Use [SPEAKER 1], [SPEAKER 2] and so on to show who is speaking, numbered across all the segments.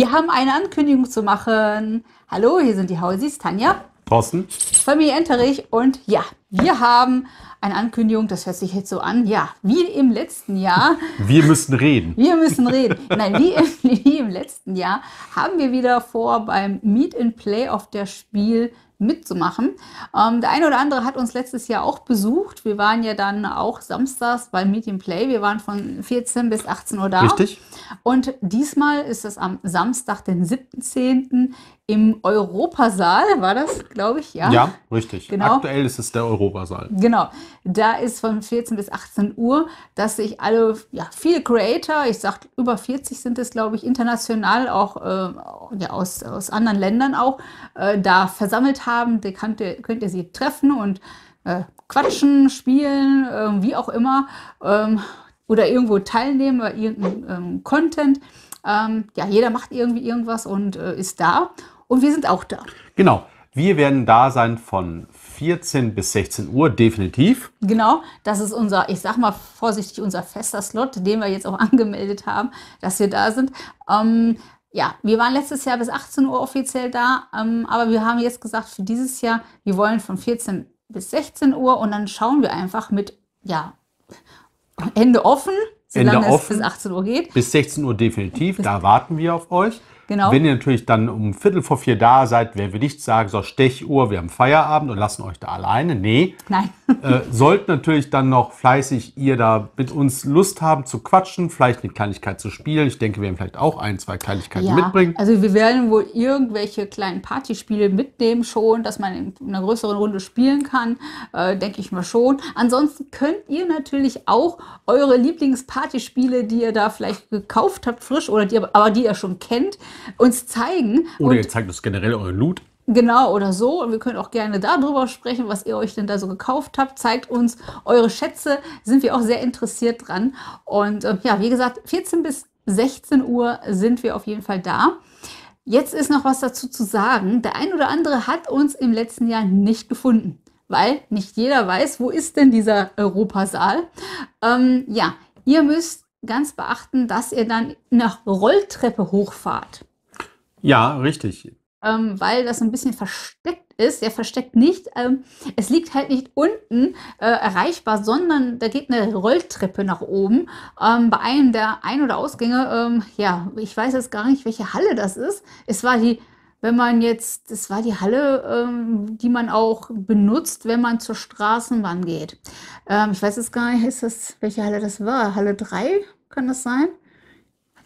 [SPEAKER 1] Wir haben eine Ankündigung zu machen. Hallo, hier sind die Hausis, Tanja. Thorsten. Familie Enterich. Und ja, wir haben eine Ankündigung, das hört sich jetzt so an, ja, wie im letzten Jahr.
[SPEAKER 2] Wir müssen reden. Wir
[SPEAKER 1] müssen reden. Nein, wie im, wie im letzten Jahr haben wir wieder vor, beim Meet and Play auf der Spiel mitzumachen. Ähm, der eine oder andere hat uns letztes Jahr auch besucht. Wir waren ja dann auch samstags bei Medium Play. Wir waren von 14 bis 18 Uhr da. Richtig. Und diesmal ist es am Samstag, den 7.10 im Europasaal, war das, glaube ich, ja? Ja,
[SPEAKER 2] richtig. Genau. Aktuell ist es der Europasaal.
[SPEAKER 1] Genau. Da ist von 14 bis 18 Uhr, dass sich alle, ja, viele Creator, ich sage über 40 sind es, glaube ich, international, auch äh, ja, aus, aus anderen Ländern auch, äh, da versammelt haben. Da könnt ihr, könnt ihr sie treffen und äh, quatschen, spielen, ähm, wie auch immer. Ähm, oder irgendwo teilnehmen bei irgendeinem ähm, Content. Ähm, ja, jeder macht irgendwie irgendwas und äh, ist da. Und wir sind auch da.
[SPEAKER 2] Genau. Wir werden da sein von 14 bis 16 Uhr, definitiv.
[SPEAKER 1] Genau, das ist unser, ich sag mal vorsichtig, unser fester Slot, den wir jetzt auch angemeldet haben, dass wir da sind. Ähm, ja, wir waren letztes Jahr bis 18 Uhr offiziell da, ähm, aber wir haben jetzt gesagt, für dieses Jahr, wir wollen von 14 bis 16 Uhr und dann schauen wir einfach mit, ja, Ende offen, solange Ende es bis 18 Uhr geht.
[SPEAKER 2] Bis 16 Uhr definitiv, da warten wir auf euch. Genau. Wenn ihr natürlich dann um Viertel vor vier da seid, werden wir nicht sagen, so Stechuhr, wir haben Feierabend und lassen euch da alleine. Nee.
[SPEAKER 1] Nein. äh,
[SPEAKER 2] sollt natürlich dann noch fleißig ihr da mit uns Lust haben zu quatschen, vielleicht eine Kleinigkeit zu spielen. Ich denke, wir werden vielleicht auch ein, zwei Kleinigkeiten ja. mitbringen.
[SPEAKER 1] Also wir werden wohl irgendwelche kleinen Partyspiele mitnehmen schon, dass man in einer größeren Runde spielen kann, äh, denke ich mal schon. Ansonsten könnt ihr natürlich auch eure Lieblingspartyspiele, die ihr da vielleicht gekauft habt, frisch oder die, aber die ihr schon kennt, uns zeigen.
[SPEAKER 2] Oder ihr zeigt uns generell euren Loot.
[SPEAKER 1] Genau, oder so. Und wir können auch gerne darüber sprechen, was ihr euch denn da so gekauft habt. Zeigt uns eure Schätze. Sind wir auch sehr interessiert dran. Und äh, ja, wie gesagt, 14 bis 16 Uhr sind wir auf jeden Fall da. Jetzt ist noch was dazu zu sagen. Der ein oder andere hat uns im letzten Jahr nicht gefunden, weil nicht jeder weiß, wo ist denn dieser Europasaal. Ähm, ja, ihr müsst ganz beachten, dass ihr dann nach Rolltreppe hochfahrt.
[SPEAKER 2] Ja, richtig.
[SPEAKER 1] Ähm, weil das ein bisschen versteckt ist. Er versteckt nicht. Ähm, es liegt halt nicht unten äh, erreichbar, sondern da geht eine Rolltreppe nach oben. Ähm, bei einem der Ein- oder Ausgänge, ähm, ja, ich weiß jetzt gar nicht, welche Halle das ist. Es war die, wenn man jetzt, es war die Halle, ähm, die man auch benutzt, wenn man zur Straßenbahn geht. Ähm, ich weiß jetzt gar nicht, ist das, welche Halle das war. Halle 3, kann das sein?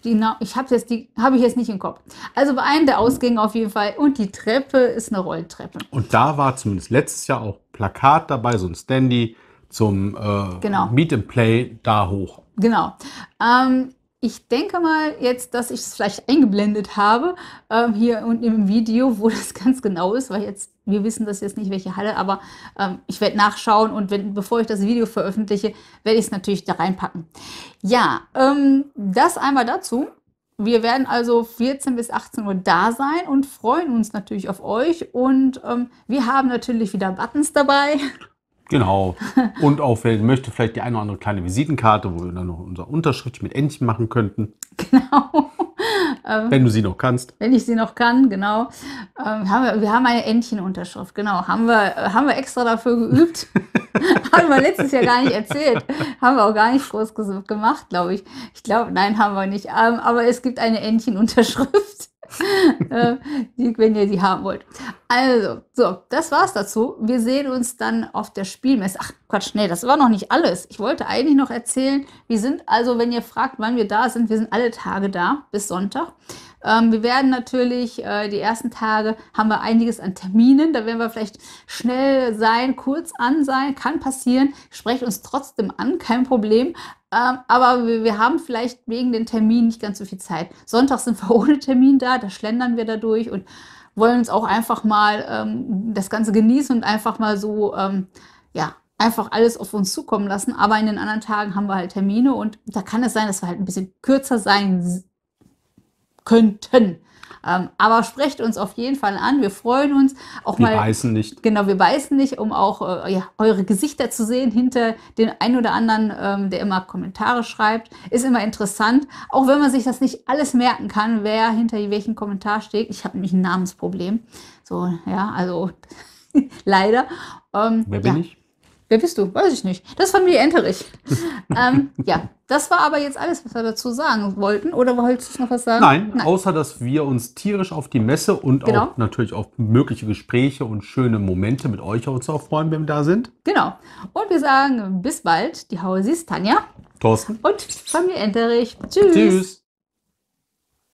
[SPEAKER 1] genau, ich habe jetzt die, habe ich jetzt nicht im Kopf. Also bei einem der Ausgänge auf jeden Fall. Und die Treppe ist eine Rolltreppe.
[SPEAKER 2] Und da war zumindest letztes Jahr auch Plakat dabei, so ein Standy zum äh, genau. Meet and Play da hoch.
[SPEAKER 1] Genau. Ähm, ich denke mal jetzt, dass ich es vielleicht eingeblendet habe, ähm, hier unten im Video, wo das ganz genau ist, weil jetzt, wir wissen das jetzt nicht, welche Halle, aber ähm, ich werde nachschauen und wenn, bevor ich das Video veröffentliche, werde ich es natürlich da reinpacken. Ja, ähm, das einmal dazu. Wir werden also 14 bis 18 Uhr da sein und freuen uns natürlich auf euch und ähm, wir haben natürlich wieder Buttons dabei.
[SPEAKER 2] Genau. Und auch wer möchte, vielleicht die eine oder andere kleine Visitenkarte, wo wir dann noch unser Unterschrift mit Entchen machen könnten. Genau. Wenn du sie noch kannst.
[SPEAKER 1] Wenn ich sie noch kann, genau. Ähm, wir, wir haben eine Entchenunterschrift, genau. Haben wir, haben wir extra dafür geübt.
[SPEAKER 2] haben wir letztes Jahr gar nicht erzählt.
[SPEAKER 1] Haben wir auch gar nicht groß gemacht, glaube ich. Ich glaube, nein, haben wir nicht. Ähm, aber es gibt eine Entchenunterschrift. Äh, die, wenn ihr die haben wollt. Also, so, das war's dazu. Wir sehen uns dann auf der Spielmesse. Ach, Quatsch, nee, das war noch nicht alles. Ich wollte eigentlich noch erzählen, wir sind also, wenn ihr fragt, wann wir da sind, wir sind alle Tage da bis Sonntag. Ähm, wir werden natürlich äh, die ersten Tage haben wir einiges an Terminen, da werden wir vielleicht schnell sein, kurz an sein, kann passieren. Sprecht uns trotzdem an, kein Problem. Ähm, aber wir, wir, haben vielleicht wegen den Terminen nicht ganz so viel Zeit. Sonntag sind wir ohne Termin da, da schlendern wir da durch und wollen uns auch einfach mal ähm, das Ganze genießen und einfach mal so ähm, ja, einfach alles auf uns zukommen lassen. Aber in den anderen Tagen haben wir halt Termine und da kann es sein, dass wir halt ein bisschen kürzer sein könnten. Ähm, aber sprecht uns auf jeden Fall an. Wir freuen uns auch wir mal. Wir beißen nicht. Genau, wir beißen nicht, um auch äh, ja, eure Gesichter zu sehen hinter den einen oder anderen, ähm, der immer Kommentare schreibt. Ist immer interessant, auch wenn man sich das nicht alles merken kann, wer hinter welchem Kommentar steht. Ich habe nämlich ein Namensproblem. So, ja, also leider. Ähm, wer bin ja. ich? Wer bist du? Weiß ich nicht. Das fand die Enterich. ähm, ja, das war aber jetzt alles, was wir dazu sagen wollten. Oder wolltest du noch was sagen? Nein, Nein. außer
[SPEAKER 2] dass wir uns tierisch auf die Messe und genau. auch natürlich auf mögliche Gespräche und schöne Momente mit euch uns auch freuen, wenn wir da sind.
[SPEAKER 1] Genau. Und wir sagen bis bald. Die Hausis Tanja. Thorsten. Und Familie Enterich. Tschüss.
[SPEAKER 2] Tschüss.